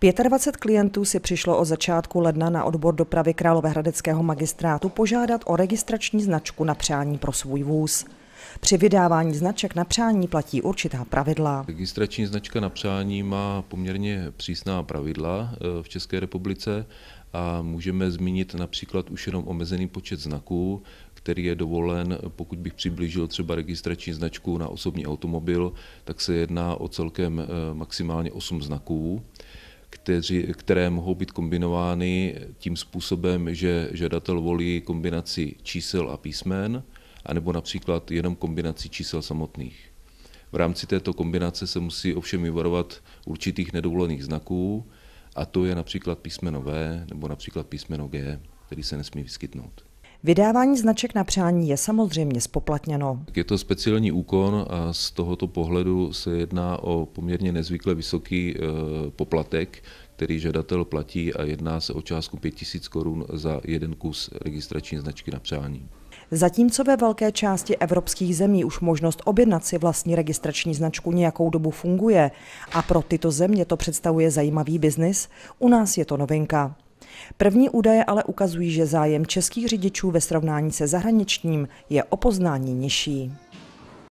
25 klientů si přišlo od začátku ledna na odbor dopravy Královéhradeckého magistrátu požádat o registrační značku na přání pro svůj vůz. Při vydávání značek na přání platí určitá pravidla. Registrační značka na přání má poměrně přísná pravidla eh, v České republice a můžeme zmínit například už jenom omezený počet znaků, který je dovolen, pokud bych přiblížil třeba registrační značku na osobní automobil, tak se jedná o celkem eh, maximálně 8 znaků kteři, které mohou být kombinovány tím způsobem, že žadatel volí kombinaci čísel a písmen, anebo například jenom kombinaci čísel samotných. V rámci této kombinace se musí ovšem vyvarovat určitých nedovolených znaků, a to je například písmeno V nebo například písmeno G, který se nesmí vyskytnout. Vydávání značek na přání je samozřejmě spoplatněno. Je to speciální úkon a z tohoto pohledu se jedná o poměrně nezvykle vysoký e, poplatek, který žadatel platí a jedná se o částku 5000 korun za jeden kus registrační značky na přání. Zatímco ve velké části evropských zemí už možnost objednat si vlastní registrační značku nějakou dobu funguje a pro tyto země to představuje zajímavý biznis, u nás je to novinka. První údaje ale ukazují, že zájem českých řidičů ve srovnání se zahraničním je o poznání nižší.